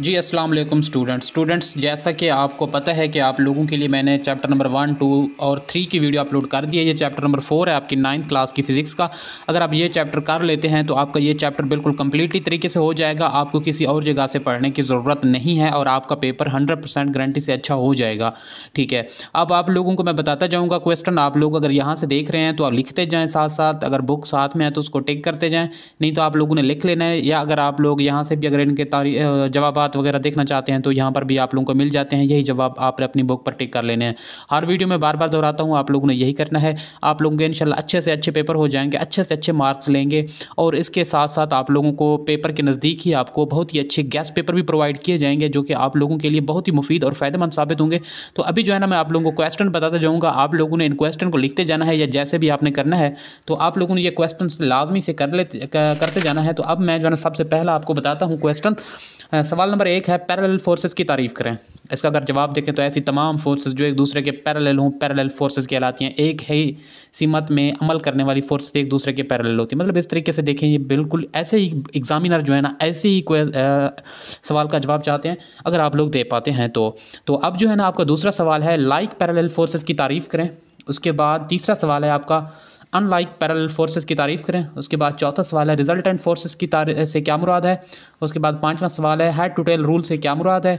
जी अस्सलाम वालेकुम students students जैसा कि आपको पता है कि आप लोगों के लिए मैंने चैप्टर नंबर वन टू और थ्री की वीडियो अपलोड कर दी है ये चैप्टर नंबर फोर है आपकी नाइन्थ क्लास की फ़िज़िक्स का अगर आप ये चैप्टर कर लेते हैं तो आपका ये चैप्टर बिल्कुल कम्प्लीटली तरीके से हो जाएगा आपको किसी और जगह से पढ़ने की ज़रूरत नहीं है और आपका पेपर हंड्रेड परसेंट गारंटी से अच्छा हो जाएगा ठीक है अब आप लोगों को मैं बताता जाऊँगा क्वेश्चन आप लोग अगर यहाँ से देख रहे हैं तो आप लिखते जाएँ साथ साथ अगर बुक साथ में है तो उसको टेक करते जाएँ नहीं तो आप लोगों ने लिख लेना है या अगर आप लोग यहाँ से भी अगर इनके जवाब जवाब वगैरह देखना चाहते हैं तो यहाँ पर भी आप लोगों को मिल जाते हैं यही जवाब आप अपनी बुक पर टिक कर लेने हैं हर वीडियो में बार बार दोहराता हूँ आप लोगों ने यही करना है आप लोगों के इनशाला अच्छे से अच्छे पेपर हो जाएंगे अच्छे से अच्छे मार्क्स लेंगे और इसके साथ साथ आप लोगों को पेपर के नज़दीक ही आपको बहुत ही अच्छे गैस पेपर भी प्रोवाइड किए जाएंगे जो कि आप लोगों के लिए बहुत ही मुफीद और फ़ायदेमंद साबित होंगे तो अभी जो है ना मैं आप लोगों को क्वेश्चन बताता जाऊँगा आप लोगों ने इन क्वेश्चन को लिखते जाना है या जैसे भी आपने करना है तो आप लोगों ने ये क्वेश्चन लाजमी से कर लेते करते जाना है तो अब मैं जो है ना सबसे पहला आपको बताता हूँ क्वेश्चन सवाल नंबर एक है पैरेलल फोर्सेस की तारीफ़ करें इसका अगर जवाब देखें तो ऐसी तमाम फोर्सेस जो एक दूसरे के पैरेलल हों पैरेलल फोर्सेस कहलाती हैं एक ही सीमत में अमल करने वाली फोर्स एक दूसरे के पैरेलल होती है मतलब इस तरीके से देखें ये बिल्कुल ऐसे ही एग्जामिनर जो है ना ऐसे ही कोई सवाल का जवाब चाहते हैं अगर आप लोग दे पाते हैं तो तो अब जो है ना आपका दूसरा सवाल है लाइक पैरेलल फोर्सेस की तारीफ़ करें उसके बाद तीसरा सवाल है आपका अनलाइक पैरल फोर्सेस की तारीफ़ करें उसके बाद चौथा सवाल है रिजल्ट एंड फोर्सेस की से क्या मुराद है उसके बाद पाँचवा सवाल है हेड टू टेल रूल से क्या मुराद है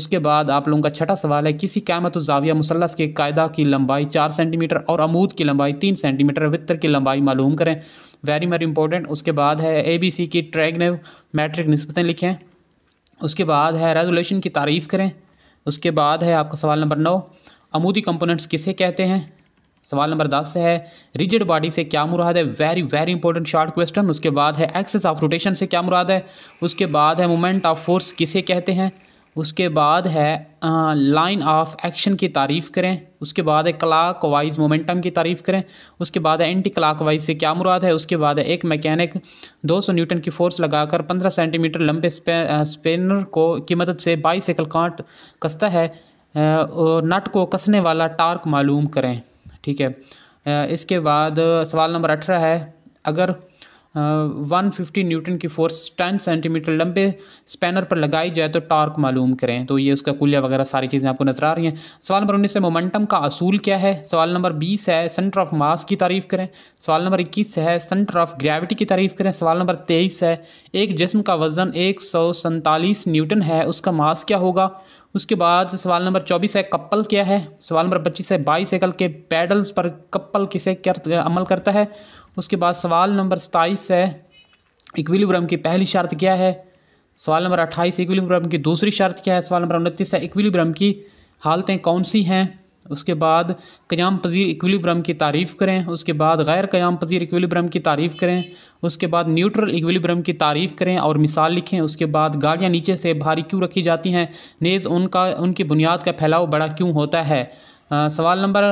उसके बाद आप लोगों का छठा सवाल है किसी कैमत जाविया मुसलस के कायदा की लंबाई चार सेंटीमीटर और अमूद की लंबाई तीन सेंटीमीटर वितर की लंबाई मालूम करें वेरी वेरी इंपॉर्टेंट उसके बाद है ए बी सी की ट्रैगनेव मैट्रिक नस्बतें लिखें उसके बाद है रेजोलेशन की तारीफ़ करें उसके बाद है आपका सवाल नंबर नौ अमूदी कंपोनेंट्स किसे कहते हैं सवाल नंबर दस है रिजिड बॉडी से क्या मुराद है very very important short question उसके बाद है एक्सेस ऑफ रोटेशन से क्या मुराद है उसके बाद है मोमेंट ऑफ फोर्स किसे कहते हैं उसके बाद है लाइन ऑफ एक्शन की तारीफ़ करें उसके बाद है क्लाक वाइज मोमेंटम की तारीफ़ करें उसके बाद है एंटी क्लाक वाइज से क्या मुराद है उसके बाद है एक मैकेनिक 200 न्यूटन की फोर्स लगाकर 15 सेंटीमीटर लंबे स्पेनर को की मदद से बाईसाइकिल काट कसता है और नट को कसने वाला टार्क मालूम करें ठीक है इसके बाद सवाल नंबर अठारह है अगर वन फिफ्टी न्यूटन की फोर्स टेन सेंटीमीटर लंबे स्पैनर पर लगाई जाए तो टॉर्क मालूम करें तो ये उसका कुलिया वगैरह सारी चीज़ें आपको नज़र आ रही हैं सवाल नंबर उन्नीस है मोमेंटम का असूल क्या है सवाल नंबर बीस है सेंटर ऑफ मास की तारीफ करें सवाल नंबर इक्कीस है सेंटर ऑफ ग्रेविटी की तारीफ करें सवाल नंबर तेईस है एक जिसम का वज़न एक न्यूटन है उसका मास क्या होगा उसके बाद सवाल नंबर चौबीस है कपल क्या है सवाल नंबर पच्चीस है बाईसाइकिल के पैडल्स पर कपल किसे कर अमल करता है उसके बाद सवाल नंबर सताईस है इक्विलिब्रम की पहली शर्त क्या है सवाल नंबर अट्ठाईस इक्विलिब्रम की दूसरी शर्त क्या है सवाल नंबर उनतीस है इक्विलिब्रम की हालतें कौन सी हैं उसके बाद क़्याम पजीर इक्विलिब्रम की तारीफ़ करें उसके बाद गैर क़्याम पजीर इक्विलिब्रम की तारीफ़ करें उसके बाद न्यूट्रल इक्विलिब्रम की तारीफ़ करें और मिसाल लिखें उसके बाद गाड़ियाँ नीचे से भारी क्यों रखी जाती हैं नेज़ उनका उनकी बुनियाद का फैलाव बड़ा क्यों होता है सवाल नंबर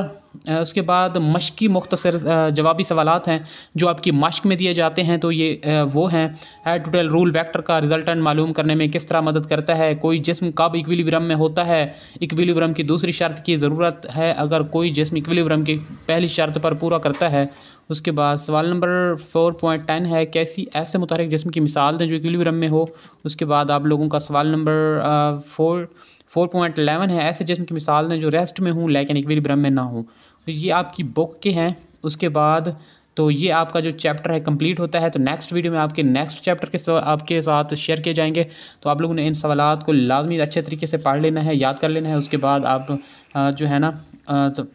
उसके बाद मशक़ी मुख्तर जवाबी सवालत हैं जो आपकी मश्क में दिए जाते हैं तो ये वो हैं head to tail rule vector का रिजल्टेंट मालूम करने में किस तरह मदद करता है कोई जिसम कब इक्विलिब्रम में होता है इक्विलिब्रम की दूसरी शर्त की ज़रूरत है अगर कोई जिसम इक्विलिब्रम की पहली शर्त पर पूरा करता है उसके बाद सवाल नंबर फोर पॉइंट टेन है कैसी ऐसे मुतहरक जिसम की मिसाल दें जो इक्विलिब्रम में हो उसके बाद आप लोगों का सवाल number four four point eleven है ऐसे जिसम की मिसाल ने जो रेस्ट में हूँ लेकिन एक ब्रह्म में ना हूँ तो ये आपकी बुक के हैं उसके बाद तो ये आपका जो चैप्टर है कंप्लीट होता है तो नेक्स्ट वीडियो में आपके नेक्स्ट चैप्टर के आपके साथ शेयर किए जाएंगे तो आप लोगों ने इन सवाल को लाजमी अच्छे तरीके से पढ़ लेना है याद कर लेना है उसके बाद आप जो है ना तो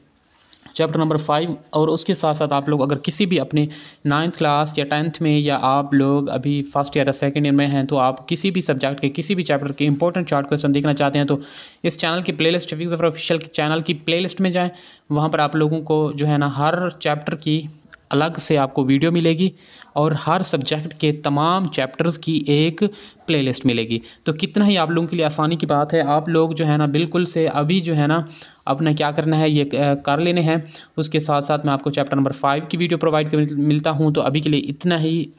चैप्टर नंबर फाइव और उसके साथ साथ आप लोग अगर किसी भी अपने नाइन्थ क्लास या टेंथ में या आप लोग अभी फर्स्ट ईयर या सेकेंड ईयर में हैं तो आप किसी भी सब्जेक्ट के किसी भी चैप्टर के इंपॉर्टेंट चार्ट क्वेश्चन देखना चाहते हैं तो इस चैनल की प्ले लिस्ट ऑफिशियल चैनल की प्ले लिस्ट में जाएँ वहाँ पर आप लोगों को जो है ना हर चैप्टर की अलग से आपको वीडियो मिलेगी और हर सब्जेक्ट के तमाम चैप्टर्स की एक प्लेलिस्ट मिलेगी तो कितना ही आप लोगों के लिए आसानी की बात है आप लोग जो है ना बिल्कुल से अभी जो है ना अपने क्या करना है ये कर लेने हैं उसके साथ साथ मैं आपको चैप्टर नंबर फाइव की वीडियो प्रोवाइड मिलता हूँ तो अभी के लिए इतना ही